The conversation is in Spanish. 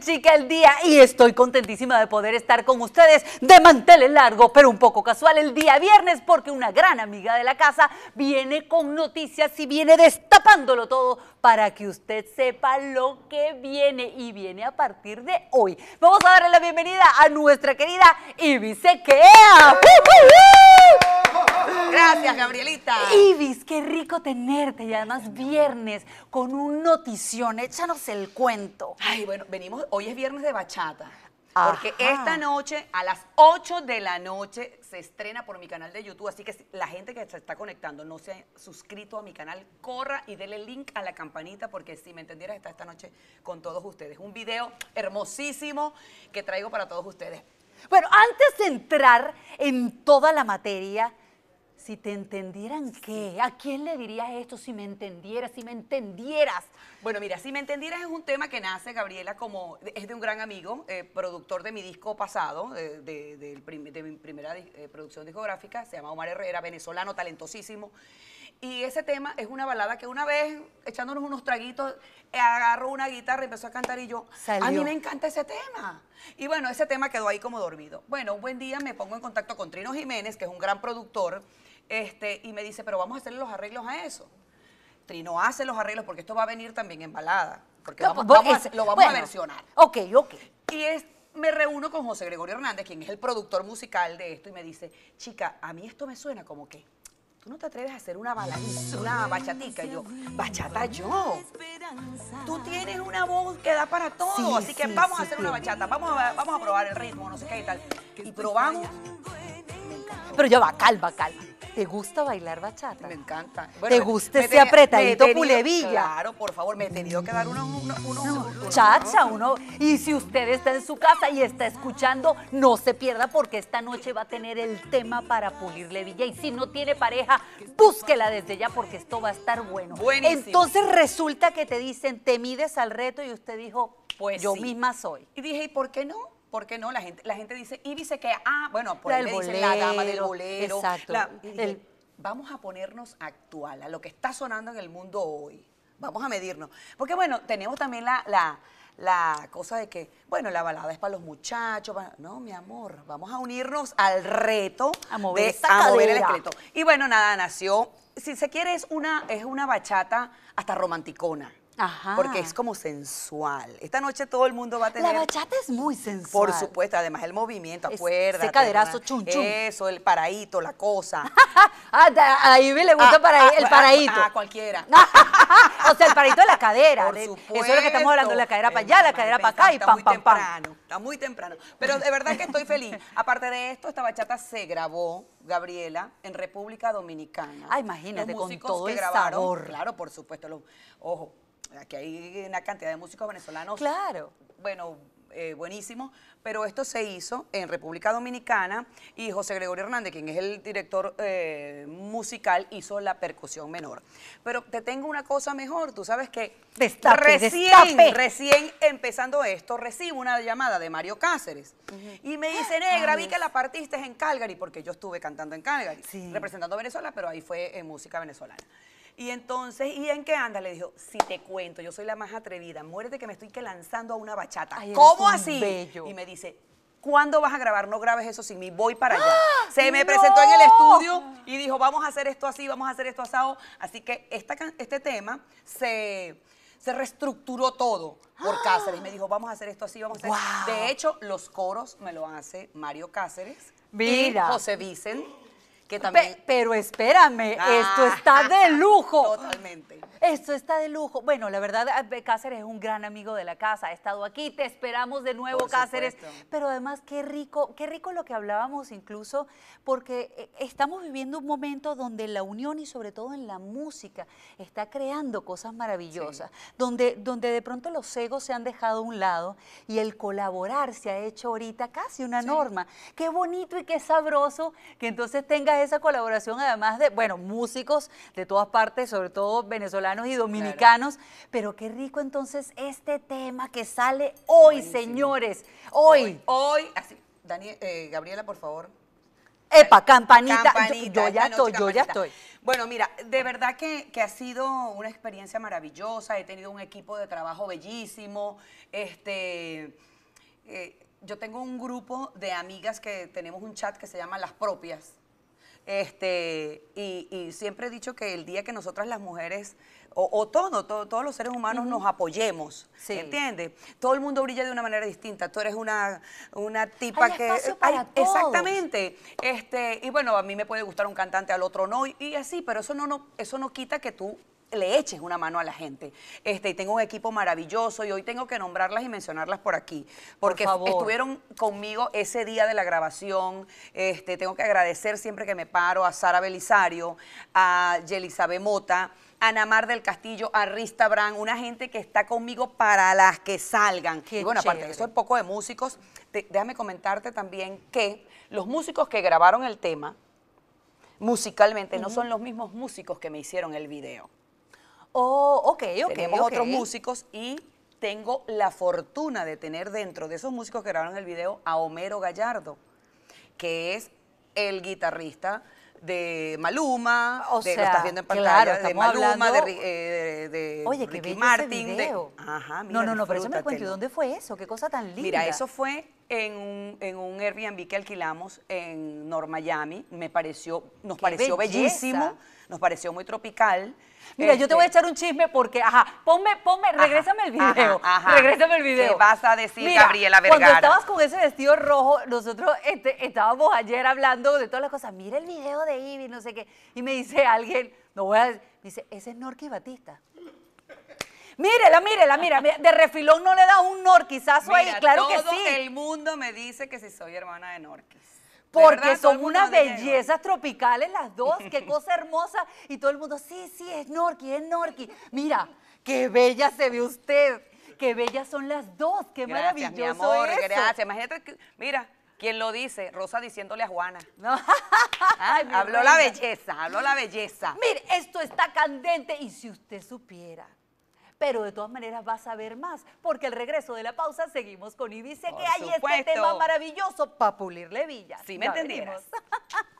Chica el Día y estoy contentísima de poder estar con ustedes de manteles largo, pero un poco casual el día viernes porque una gran amiga de la casa viene con noticias y viene destapándolo todo para que usted sepa lo que viene y viene a partir de hoy. Vamos a darle la bienvenida a nuestra querida Ibisequea. ¡Uh, uh, uh! Gracias, Gabrielita. Ibis, qué rico tenerte y además viernes con un notición. Échanos el cuento. Ay, bueno, venimos, hoy es viernes de bachata. Porque esta noche, a las 8 de la noche, se estrena por mi canal de YouTube. Así que la gente que se está conectando no se ha suscrito a mi canal, corra y dele link a la campanita, porque si me entendieras, está esta noche con todos ustedes. Un video hermosísimo que traigo para todos ustedes. Bueno, antes de entrar en toda la materia, si te entendieran, ¿qué? ¿A quién le dirías esto si me entendieras, si me entendieras? Bueno, mira, si me entendieras es un tema que nace, Gabriela, como es de un gran amigo, eh, productor de mi disco pasado, de, mi primera eh, producción discográfica, se llama Omar Herrera, venezolano, talentosísimo. Y ese tema es una balada que una vez, echándonos unos traguitos, agarró una guitarra, y empezó a cantar y yo, a mí me encanta ese tema. Y bueno, ese tema quedó ahí como dormido. Bueno, un buen día me pongo en contacto con Trino Jiménez, que es un gran productor, este, y me dice, pero vamos a hacerle los arreglos a eso. Trino hace los arreglos porque esto va a venir también balada Porque pues, lo vamos a versionar. Ok, ok. Y me reúno con José Gregorio Hernández, quien es el productor musical de esto, y me dice, chica, a mí esto me suena como que tú no te atreves a hacer una baladita, una bachatica. Y yo, bachata yo. Tú tienes una voz que da para todo, así que vamos a hacer una bachata, vamos a, vamos a probar el ritmo, no sé qué y tal. Y probamos. Pero yo va, calma, calma. ¿Te gusta bailar bachata? Me encanta. ¿Te gusta ese apretadito pulevilla? Claro, por favor, me he tenido que dar unos... chacha, uno... Y si usted está en su casa y está escuchando, no se pierda porque esta noche va a tener el tema para pulir levilla. Y si no tiene pareja, búsquela desde ya porque esto va a estar bueno. Buenísimo. Entonces resulta que te dicen, te mides al reto y usted dijo, pues yo misma soy. Y dije, ¿y por qué no? ¿Por qué no? La gente, la gente dice, y dice que ah, bueno, por ahí la dama del bolero. vamos a ponernos actual, a lo que está sonando en el mundo hoy. Vamos a medirnos. Porque bueno, tenemos también la, la, la cosa de que, bueno, la balada es para los muchachos. No, mi amor, vamos a unirnos al reto a mover, de, a el esqueleto. Y bueno, nada, nació, si se quiere, es una, es una bachata hasta romanticona. Porque es como sensual. Esta noche todo el mundo va a tener... La bachata es muy sensual. Por supuesto, además el movimiento, acuérdate. Ese caderazo chuncho. Eso, el paraíto, la cosa. Ah, a Ivy le gusta ah, para, ah, el paraíto. A, cualquiera. o sea, el paraíto de la cadera. Por supuesto. Eso es lo que estamos hablando, la cadera para allá, la cadera para acá y pam, pam pam, temprano, Está muy temprano. Pero de verdad que estoy feliz. Aparte de esto, esta bachata se grabó, Gabriela, en República Dominicana. Ah, imagínate, con todo el sabor. Claro, por supuesto. ojo, aquí hay una cantidad de músicos venezolanos. Claro. Bueno, eh, buenísimo, pero esto se hizo en República Dominicana y José Gregorio Hernández, quien es el director eh, musical, hizo la percusión menor. Pero te tengo una cosa mejor, tú sabes que recién, recién empezando esto, recibo una llamada de Mario Cáceres y me dice, negra, ah, vi que la partiste en Calgary, porque yo estuve cantando en Calgary, representando a Venezuela, pero ahí fue en música venezolana. Y entonces, ¿y en qué anda? Le dijo, si te cuento, yo soy la más atrevida, muérete que me estoy que lanzando a una bachata. ¿Cómo así? Y me dice, ¿cuándo vas a grabar? No grabes eso sin mí, voy para allá. ¡Ah! Se me presentó en el estudio y dijo, vamos a hacer esto así, vamos a hacer esto asado. Así que este tema se reestructuró todo por ¡Ah! Cáceres. Me dijo, vamos a hacer esto así, vamos a hacer. así. De hecho, los coros me lo hace Mario Cáceres. Mira. Y José Vicen también... pero espérame, esto ah. está de lujo. Totalmente. Esto está de lujo. Bueno, la verdad, eh, Cáceres es un gran amigo de la casa, ha estado aquí, te esperamos de nuevo, Cáceres. Pero además, qué rico, qué rico lo que hablábamos incluso, porque eh, estamos viviendo un momento donde la unión y sobre todo en la música está creando cosas maravillosas, donde, donde de pronto los egos se han dejado a un lado y el colaborar se ha hecho ahorita casi una norma. Qué bonito y qué sabroso que entonces tengas esa colaboración, además de, bueno, músicos de todas partes, sobre todo venezolanos y dominicanos, pero qué rico entonces este tema que sale hoy, señores, hoy. Hoy, así, eh, Gabriela, por favor. Epa, campanita, yo, ya estoy, yo ya estoy. Bueno, mira, de verdad que, ha sido una experiencia maravillosa, he tenido un equipo de trabajo bellísimo, este... Eh, yo tengo un grupo de amigas que tenemos un chat que se llama Las Propias. Este, y, siempre he dicho que el día que nosotras las mujeres, o, todo, todos los seres humanos nos apoyemos, ¿entiendes? Todo el mundo brilla de una manera distinta. Tú eres una, una tipa que... Exactamente. Este, y bueno, a mí me puede gustar un cantante, al otro no, y, así, pero eso no, no, eso no quita que tú le eches una mano a la gente. Este, y tengo un equipo maravilloso y hoy tengo que nombrarlas y mencionarlas por aquí, porque estuvieron conmigo ese día de la grabación. Este, tengo que agradecer siempre que me paro a Sara Belisario, a Yelizabe Mota, a Namar del Castillo, a Rista Brand, una gente que está conmigo para las que salgan. Que y bueno, aparte de eso, poco de músicos, déjame comentarte también que los músicos que grabaron el tema musicalmente no son los mismos músicos que me hicieron el video. Oh, ok, ok. Tenemos otros músicos y tengo la fortuna de tener dentro de esos músicos que grabaron el video a Homero Gallardo, que es el guitarrista de Maluma, o sea, lo estás viendo en pantalla, de Maluma, de, eh, de, Ricky Martin. De... Ajá, mira, no, no, no, pero eso me cuento, ¿dónde fue eso? ¿Qué cosa tan linda? Mira, eso fue en un, en un Airbnb que alquilamos en North Miami. Me pareció, nos pareció bellísimo, nos pareció muy tropical. Mira, yo te voy a este echar un chisme porque, ajá, ponme, ponme, regrésame el video. Ajá, Regrésame el video. ¿Qué vas a decir, Gabriela Vergara? Cuando estabas con ese vestido rojo, nosotros este, estábamos ayer hablando de todas las cosas. Mira el video de Ivy, no sé qué. Y me dice alguien, no voy a decir, dice, ese es Norky Batista. Mírela, mírela, mira, de refilón no le da un norquizazo ahí, claro que sí. el mundo me dice que si soy hermana de Norquis. Porque son unas bellezas tropicales las dos, qué cosa hermosa. Y todo el mundo, sí, sí, es Norqui, es Norqui. Mira, qué bella se ve usted, qué bellas son las dos, qué gracias, maravilloso mi amor, imagínate, mira, ¿Quién lo dice? Rosa diciéndole a Juana. Ah, habló la belleza, habló la belleza. Mire, esto está candente y si usted supiera pero de todas maneras vas a ver más, porque al regreso de la pausa seguimos con Ibice, que hay este tema maravilloso para pulirle villas. Sí, me entendimos.